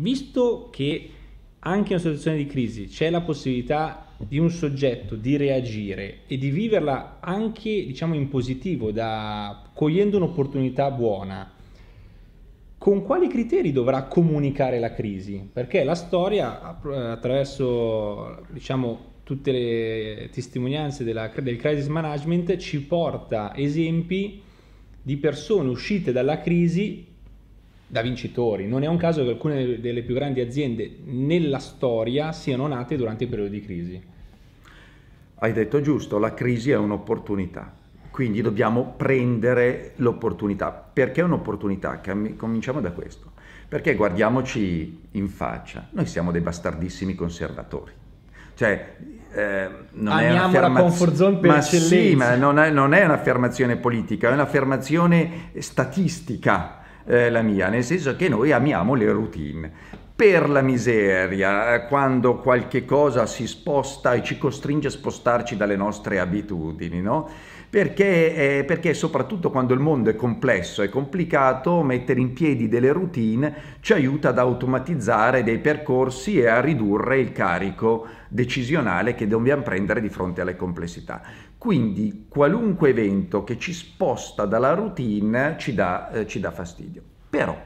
visto che anche in una situazione di crisi c'è la possibilità di un soggetto di reagire e di viverla anche diciamo in positivo, da, cogliendo un'opportunità buona, con quali criteri dovrà comunicare la crisi? Perché la storia attraverso diciamo tutte le testimonianze della, del crisis management ci porta esempi di persone uscite dalla crisi da vincitori. Non è un caso che alcune delle più grandi aziende nella storia siano nate durante i periodi di crisi. Hai detto giusto, la crisi è un'opportunità, quindi dobbiamo prendere l'opportunità. Perché è un'opportunità? Cominciamo da questo. Perché guardiamoci in faccia, noi siamo dei bastardissimi conservatori. Cioè, eh, non Amiamo è la comfort zone per ma eccellenza. Sì, ma non è, non è un'affermazione politica, è un'affermazione statistica eh, la mia, nel senso che noi amiamo le routine. Per la miseria, eh, quando qualche cosa si sposta e ci costringe a spostarci dalle nostre abitudini, no? perché, eh, perché soprattutto quando il mondo è complesso e complicato, mettere in piedi delle routine ci aiuta ad automatizzare dei percorsi e a ridurre il carico decisionale che dobbiamo prendere di fronte alle complessità. Quindi qualunque evento che ci sposta dalla routine ci dà, eh, ci dà fastidio. Però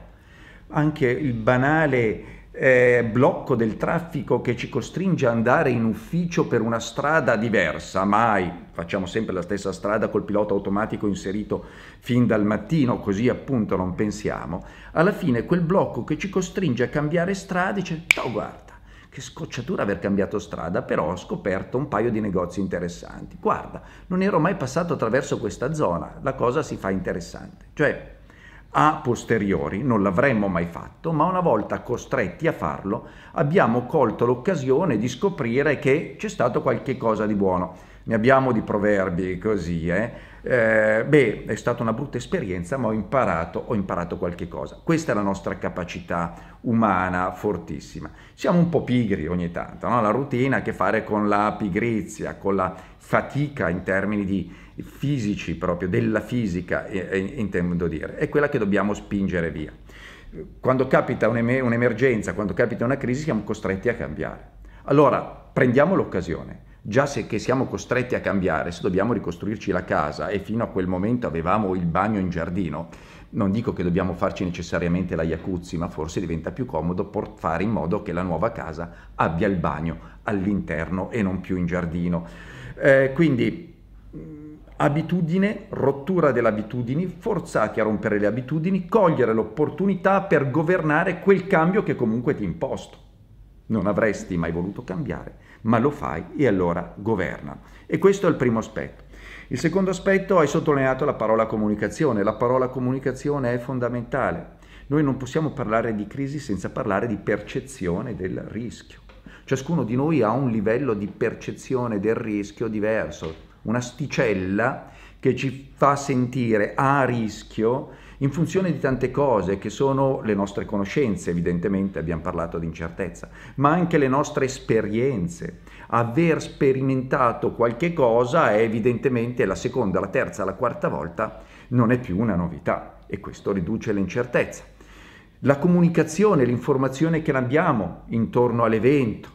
anche il banale eh, blocco del traffico che ci costringe ad andare in ufficio per una strada diversa, mai facciamo sempre la stessa strada col pilota automatico inserito fin dal mattino, così appunto non pensiamo, alla fine quel blocco che ci costringe a cambiare strada dice, ciao guarda, che scocciatura aver cambiato strada, però ho scoperto un paio di negozi interessanti. Guarda, non ero mai passato attraverso questa zona, la cosa si fa interessante. Cioè, a posteriori, non l'avremmo mai fatto, ma una volta costretti a farlo abbiamo colto l'occasione di scoprire che c'è stato qualche cosa di buono ne abbiamo di proverbi così, eh? eh? beh, è stata una brutta esperienza, ma ho imparato, ho imparato qualche cosa. Questa è la nostra capacità umana fortissima. Siamo un po' pigri ogni tanto, no? la routine ha a che fare con la pigrizia, con la fatica in termini di fisici proprio, della fisica eh, eh, intendo dire, è quella che dobbiamo spingere via. Quando capita un'emergenza, quando capita una crisi, siamo costretti a cambiare. Allora, prendiamo l'occasione, già se che siamo costretti a cambiare, se dobbiamo ricostruirci la casa e fino a quel momento avevamo il bagno in giardino, non dico che dobbiamo farci necessariamente la jacuzzi, ma forse diventa più comodo fare in modo che la nuova casa abbia il bagno all'interno e non più in giardino. Eh, quindi mm, abitudine, rottura delle abitudini, forzati a rompere le abitudini, cogliere l'opportunità per governare quel cambio che comunque ti imposto. Non avresti mai voluto cambiare, ma lo fai e allora governa. E questo è il primo aspetto. Il secondo aspetto, hai sottolineato la parola comunicazione. La parola comunicazione è fondamentale. Noi non possiamo parlare di crisi senza parlare di percezione del rischio. Ciascuno di noi ha un livello di percezione del rischio diverso, un'asticella che ci fa sentire a rischio in funzione di tante cose che sono le nostre conoscenze, evidentemente abbiamo parlato di incertezza, ma anche le nostre esperienze. Aver sperimentato qualche cosa è evidentemente la seconda, la terza, la quarta volta non è più una novità e questo riduce l'incertezza. La comunicazione, l'informazione che abbiamo intorno all'evento,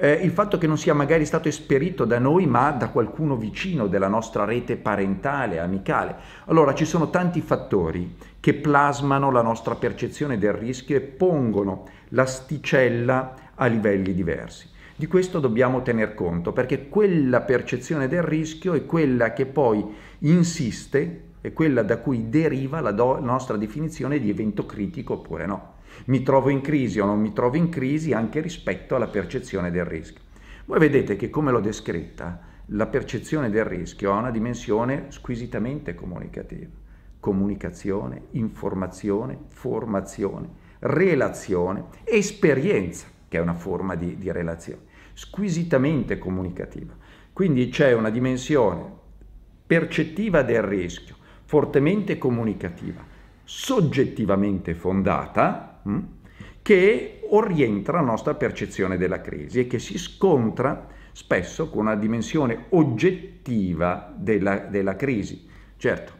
eh, il fatto che non sia magari stato esperito da noi ma da qualcuno vicino della nostra rete parentale, amicale. Allora ci sono tanti fattori che plasmano la nostra percezione del rischio e pongono l'asticella a livelli diversi. Di questo dobbiamo tener conto perché quella percezione del rischio è quella che poi insiste, è quella da cui deriva la, do- la nostra definizione di evento critico oppure no. Mi trovo in crisi o non mi trovo in crisi anche rispetto alla percezione del rischio. Voi vedete che come l'ho descritta, la percezione del rischio ha una dimensione squisitamente comunicativa. Comunicazione, informazione, formazione, relazione, esperienza, che è una forma di, di relazione, squisitamente comunicativa. Quindi c'è una dimensione percettiva del rischio, fortemente comunicativa, soggettivamente fondata, Mm? che orienta la nostra percezione della crisi e che si scontra spesso con una dimensione oggettiva della, della crisi. Certo,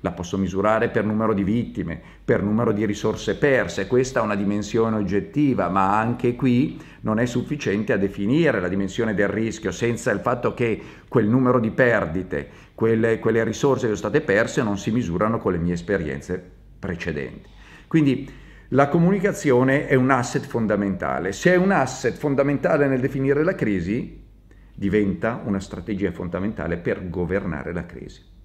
la posso misurare per numero di vittime, per numero di risorse perse, questa è una dimensione oggettiva, ma anche qui non è sufficiente a definire la dimensione del rischio senza il fatto che quel numero di perdite, quelle, quelle risorse che sono state perse non si misurano con le mie esperienze precedenti. Quindi la comunicazione è un asset fondamentale. Se è un asset fondamentale nel definire la crisi, diventa una strategia fondamentale per governare la crisi.